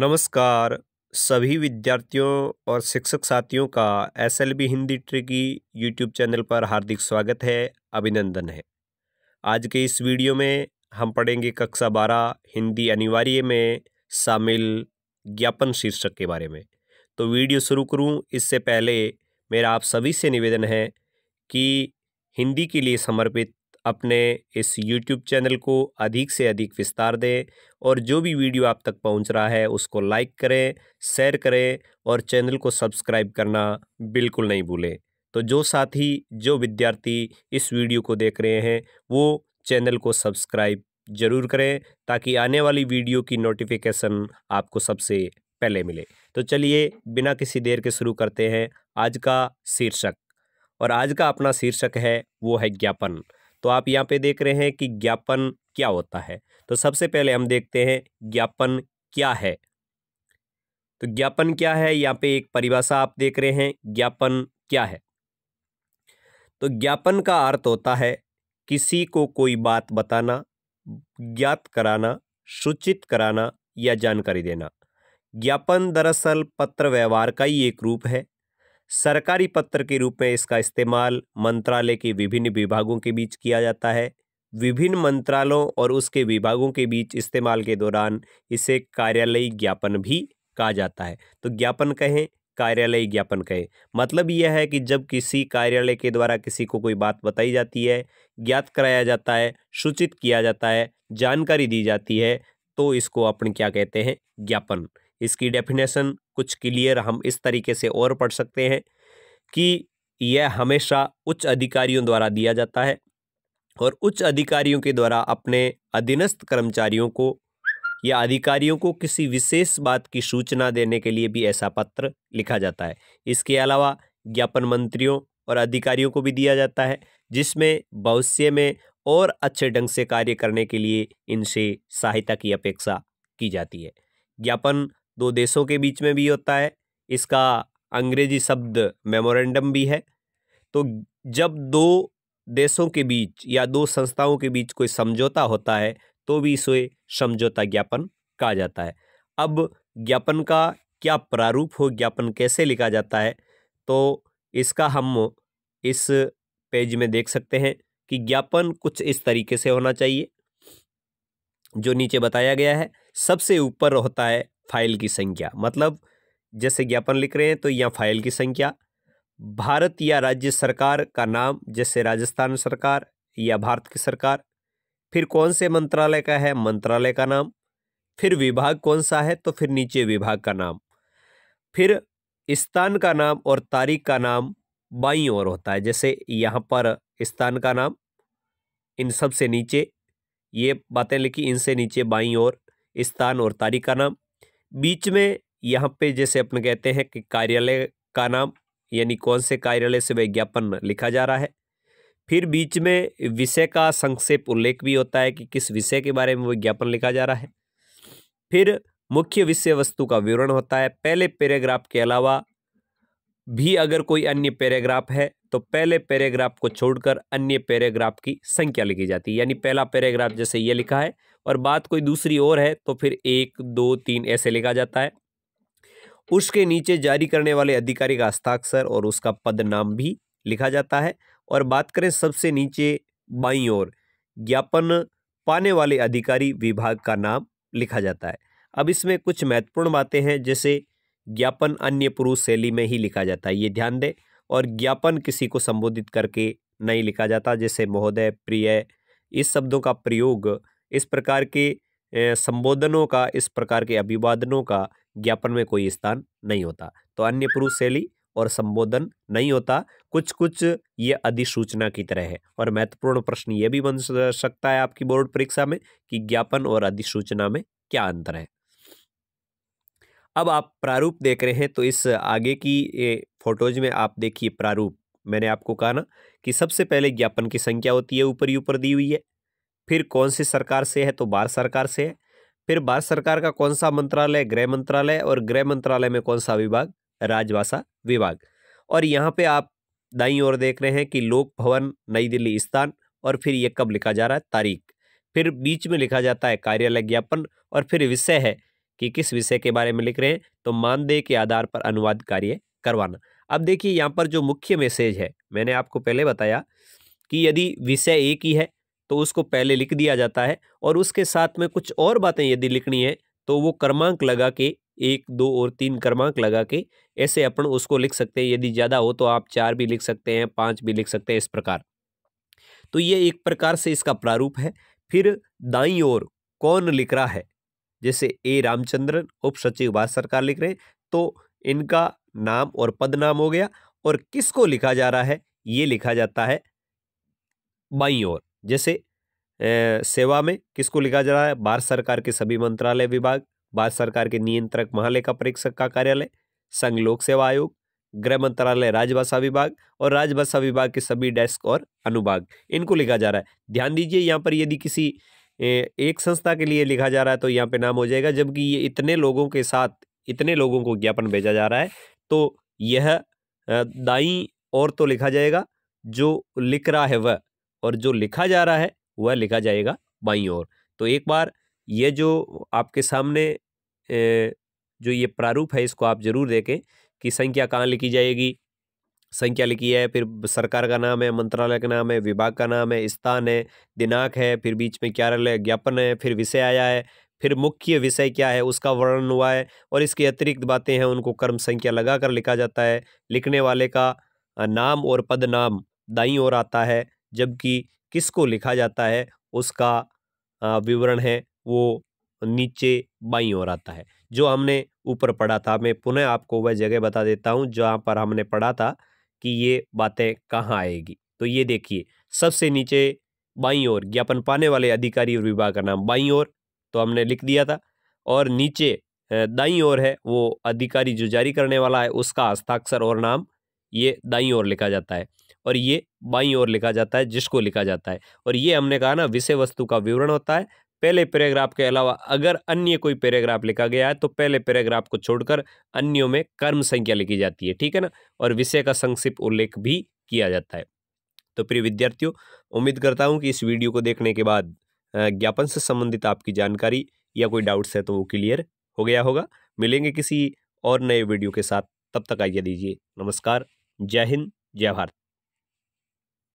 नमस्कार सभी विद्यार्थियों और शिक्षक साथियों का S L B Hindi tricky YouTube channel पर हार्दिक स्वागत है अभिनंदन है आज के इस वीडियो में हम पढ़ेंगे कक्षा बारह हिंदी अनिवार्य में शामिल ज्ञापन शीर्षक के बारे में तो वीडियो शुरू करूं इससे पहले मेरा आप सभी से निवेदन है कि हिंदी के लिए समर्पित अपने इस YouTube चैनल को अधिक से अधिक विस्तार दें और जो भी वीडियो आप तक पहुंच रहा है उसको लाइक करें शेयर करें और चैनल को सब्सक्राइब करना बिल्कुल नहीं भूलें तो जो साथी जो विद्यार्थी इस वीडियो को देख रहे हैं वो चैनल को सब्सक्राइब ज़रूर करें ताकि आने वाली वीडियो की नोटिफिकेशन आपको सबसे पहले मिले तो चलिए बिना किसी देर के शुरू करते हैं आज का शीर्षक और आज का अपना शीर्षक है वो है ज्ञापन तो आप यहाँ पे देख रहे हैं कि ज्ञापन क्या होता है तो सबसे पहले हम देखते हैं ज्ञापन क्या है तो ज्ञापन क्या है यहाँ पे एक परिभाषा आप देख रहे हैं ज्ञापन क्या है तो ज्ञापन का अर्थ होता है किसी को कोई बात बताना ज्ञात कराना सूचित कराना या जानकारी देना ज्ञापन दरअसल पत्र व्यवहार का ही एक रूप है सरकारी पत्र के रूप में इसका इस्तेमाल मंत्रालय के विभिन्न विभागों के बीच किया जाता है विभिन्न मंत्रालयों और उसके विभागों के बीच इस्तेमाल के दौरान इसे कार्यालय ज्ञापन भी कहा जाता है तो ज्ञापन कहें कार्यालय ज्ञापन कहें मतलब यह है कि जब किसी कार्यालय के द्वारा किसी को कोई बात बताई जाती है ज्ञात कराया जाता है सूचित किया जाता है जानकारी दी जाती है तो इसको अपन क्या कहते हैं ज्ञापन इसकी डेफिनेशन कुछ क्लियर हम इस तरीके से और पढ़ सकते हैं कि यह हमेशा उच्च अधिकारियों द्वारा दिया जाता है और उच्च अधिकारियों के द्वारा अपने अधीनस्थ कर्मचारियों को या अधिकारियों को किसी विशेष बात की सूचना देने के लिए भी ऐसा पत्र लिखा जाता है इसके अलावा ज्ञापन मंत्रियों और अधिकारियों को भी दिया जाता है जिसमें भविष्य में और अच्छे ढंग से कार्य करने के लिए इनसे सहायता की अपेक्षा की जाती है ज्ञापन दो देशों के बीच में भी होता है इसका अंग्रेजी शब्द मेमोरेंडम भी है तो जब दो देशों के बीच या दो संस्थाओं के बीच कोई समझौता होता है तो भी इसे समझौता ज्ञापन कहा जाता है अब ज्ञापन का क्या प्रारूप हो ज्ञापन कैसे लिखा जाता है तो इसका हम इस पेज में देख सकते हैं कि ज्ञापन कुछ इस तरीके से होना चाहिए जो नीचे बताया गया है सबसे ऊपर होता है फाइल की संख्या मतलब जैसे ज्ञापन लिख रहे हैं तो यहाँ फाइल की संख्या भारत या राज्य सरकार का नाम जैसे राजस्थान सरकार या भारत की सरकार फिर कौन से मंत्रालय का है मंत्रालय का नाम फिर विभाग कौन सा है तो फिर नीचे विभाग का नाम फिर स्थान का नाम और तारीख का नाम बाई और होता है जैसे यहाँ पर स्थान का नाम इन सब से नीचे ये बातें लिखी इनसे नीचे बाई और स्थान और तारीख का नाम बीच में यहाँ पे जैसे अपन कहते हैं कि कार्यालय का नाम यानी कौन से कार्यालय से विज्ञापन लिखा जा रहा है फिर बीच में विषय का संक्षेप उल्लेख भी होता है कि किस विषय के बारे में विज्ञापन लिखा जा रहा है फिर मुख्य विषय वस्तु का विवरण होता है पहले पैराग्राफ के अलावा भी अगर कोई अन्य पैराग्राफ है तो पहले पैराग्राफ को छोड़कर अन्य पैराग्राफ की संख्या लिखी जाती है यानी पहला पैराग्राफ जैसे ये लिखा है और बात कोई दूसरी और है तो फिर एक दो तीन ऐसे लिखा जाता है उसके नीचे जारी करने वाले अधिकारी का हस्ताक्षर और उसका पद नाम भी लिखा जाता है और बात करें सबसे नीचे बाई ओर ज्ञापन पाने वाले अधिकारी विभाग का नाम लिखा जाता है अब इसमें कुछ महत्वपूर्ण बातें हैं जैसे ज्ञापन अन्य पुरुष शैली में ही लिखा जाता है ये ध्यान दें और ज्ञापन किसी को संबोधित करके नहीं लिखा जाता जैसे महोदय प्रिय इस शब्दों का प्रयोग इस प्रकार के संबोधनों का इस प्रकार के अभिवादनों का ज्ञापन में कोई स्थान नहीं होता तो अन्य पुरुष शैली और संबोधन नहीं होता कुछ कुछ ये अधिसूचना की तरह है और महत्वपूर्ण प्रश्न ये भी बन सकता है आपकी बोर्ड परीक्षा में कि ज्ञापन और अधिसूचना में क्या अंतर है अब आप प्रारूप देख रहे हैं तो इस आगे की फोटोज में आप देखिए प्रारूप मैंने आपको कहा ना कि सबसे पहले ज्ञापन की संख्या होती है ऊपर ही ऊपर दी हुई है फिर कौन सी सरकार से है तो भारत सरकार से है फिर भारत सरकार का कौन सा मंत्रालय गृह मंत्रालय और गृह मंत्रालय में कौन सा विभाग राजभाषा विभाग और यहाँ पे आप दाई ओर देख रहे हैं कि लोक भवन नई दिल्ली स्थान और फिर ये कब लिखा जा रहा है तारीख फिर बीच में लिखा जाता है कार्यालय ज्ञापन और फिर विषय है कि किस विषय के बारे में लिख रहे हैं तो मानदेय के आधार पर अनुवाद कार्य करवाना अब देखिए यहाँ पर जो मुख्य मैसेज है मैंने आपको पहले बताया कि यदि विषय एक ही है तो उसको पहले लिख दिया जाता है और उसके साथ में कुछ और बातें यदि लिखनी है तो वो क्रमांक लगा के एक दो और तीन क्रमांक लगा के ऐसे अपन उसको लिख सकते हैं यदि ज़्यादा हो तो आप चार भी लिख सकते हैं पाँच भी लिख सकते हैं इस प्रकार तो ये एक प्रकार से इसका प्रारूप है फिर दाई ओर कौन लिख रहा है जैसे ए रामचंद्रन उप सचिव भारत सरकार लिख रहे हैं तो इनका नाम और पद नाम हो गया और किसको लिखा जा रहा है ये लिखा जाता है बाई ओर जैसे ए, सेवा में किसको लिखा जा रहा है भारत सरकार के सभी मंत्रालय विभाग भारत सरकार के नियंत्रक महालेखा परीक्षक का कार्यालय संघ लोक सेवा आयोग गृह मंत्रालय राजभाषा विभाग और राजभाषा विभाग के सभी डेस्क और अनुभाग इनको लिखा जा रहा है ध्यान दीजिए यहाँ पर यदि किसी एक संस्था के लिए लिखा जा रहा है तो यहाँ पे नाम हो जाएगा जबकि ये इतने लोगों के साथ इतने लोगों को ज्ञापन भेजा जा रहा है तो यह दाई और तो लिखा जाएगा जो लिख रहा है वह और जो लिखा जा रहा है वह लिखा जाएगा बाई और तो एक बार ये जो आपके सामने जो ये प्रारूप है इसको आप जरूर देखें कि संख्या कहाँ लिखी जाएगी संख्या लिखी है फिर सरकार का नाम है मंत्रालय का नाम है विभाग का नाम है स्थान है दिनांक है फिर बीच में कार्यालय ज्ञापन है फिर विषय आया है फिर मुख्य विषय क्या है उसका वर्णन हुआ है और इसके अतिरिक्त बातें हैं उनको कर्म संख्या लगाकर लिखा जाता है लिखने वाले का नाम और पद नाम दाई ओर आता है जबकि किसको लिखा जाता है उसका विवरण है वो नीचे बाई ओर आता है जो हमने ऊपर पढ़ा था मैं पुनः आपको वह जगह बता देता हूँ जहाँ पर हमने पढ़ा था कि ये बातें कहाँ आएगी तो ये देखिए सबसे नीचे बाई और ज्ञापन पाने वाले अधिकारी और विभाग का नाम बाई और तो हमने लिख दिया था और नीचे दाई और है वो अधिकारी जो जारी करने वाला है उसका हस्ताक्षर और नाम ये दाई और लिखा जाता है और ये बाई और लिखा जाता है जिसको लिखा जाता है और ये हमने कहा ना विषय वस्तु का विवरण होता है पहले पैराग्राफ के अलावा अगर अन्य कोई पैराग्राफ लिखा गया है तो पहले पैराग्राफ को छोड़कर अन्यों में कर्म संख्या लिखी जाती है ठीक है ना और विषय का संक्षिप्त उल्लेख भी किया जाता है तो प्रिय विद्यार्थियों उम्मीद करता हूँ कि इस वीडियो को देखने के बाद ज्ञापन से संबंधित आपकी जानकारी या कोई डाउट्स है तो वो क्लियर हो गया होगा मिलेंगे किसी और नए वीडियो के साथ तब तक आइए दीजिए नमस्कार जय हिंद जय भारत